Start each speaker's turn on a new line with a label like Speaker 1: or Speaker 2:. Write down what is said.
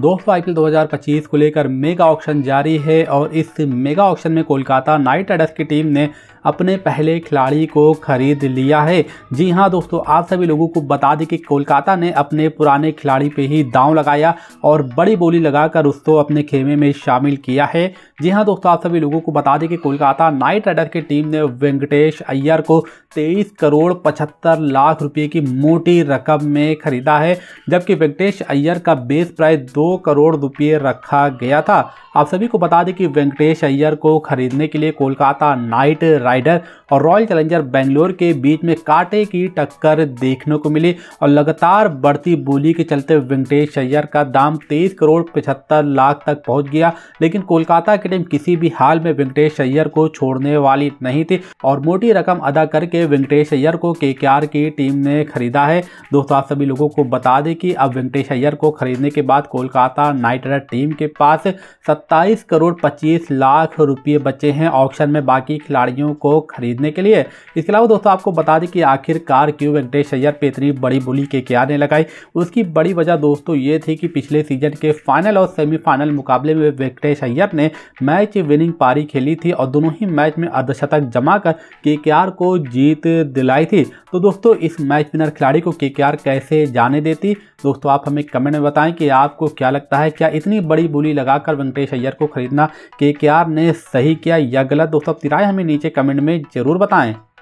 Speaker 1: दोस्तों आईपीएल 2025 को लेकर मेगा ऑक्शन जारी है और इस मेगा ऑक्शन में कोलकाता नाइट राइडर्स की टीम ने अपने पहले खिलाड़ी को खरीद लिया है जी हाँ दोस्तों आप सभी लोगों को बता दें कि कोलकाता ने अपने पुराने खिलाड़ी पे ही दांव लगाया और बड़ी बोली लगाकर उसको अपने खेमे में शामिल किया है जी हाँ दोस्तों आप सभी लोगों को बता दें कि कोलकाता नाइट राइडर की टीम ने वेंकटेश अय्यर को तेईस करोड़ पचहत्तर लाख रुपये की मोटी रकम में खरीदा है जबकि वेंकटेश अय्यर का बेस प्राइस दो करोड़ रुपये रखा गया था आप सभी को बता दें कि वेंकटेश अय्यर को खरीदने के लिए कोलकाता नाइट राइडर और रॉयल चैलेंजर बेंगलोर के बीच में कांटे की टक्कर देखने को मिली और लगातार बढ़ती बोली के चलते वेंकटेश अय्यर का दाम तेईस करोड़ पचहत्तर लाख तक पहुंच गया लेकिन कोलकाता की टीम किसी भी हाल में वेंकटेश अय्यर को छोड़ने वाली नहीं थी और मोटी रकम अदा करके वेंकटेश अय्यर को के की टीम ने खरीदा है दोस्तों आप सभी लोगों को बता दें कि अब वेंकटेश अय्यर को खरीदने के बाद कोलकाता नाइट राइडर टीम के पास सत्ताईस करोड़ पच्चीस लाख रुपये बचे हैं ऑप्शन में बाकी खिलाड़ियों को खरीदने के लिए इसके अलावा दोस्तों आपको बता दें कि आखिरकार क्यों वेंकटेश अय्यर पे इतनी बड़ी बोली के क्या ने लगाई उसकी बड़ी वजह दोस्तों ये थी कि पिछले सीजन के फाइनल और सेमीफाइनल मुकाबले में वेंकटेश अय्यर ने मैच विनिंग पारी खेली थी और दोनों ही मैच में अर्धशतक जमा कर के को जीत दिलाई थी तो दोस्तों इस मैच विनर खिलाड़ी को के कैसे जाने देती दोस्तों आप हमें कमेंट में बताएं कि आपको क्या लगता है क्या इतनी बड़ी बोली लगाकर वेंकटेश अय्यर को खरीदना के ने सही किया या गलत दोस्तों तिराए हमें नीचे कमेंट में ज़रूर बताएं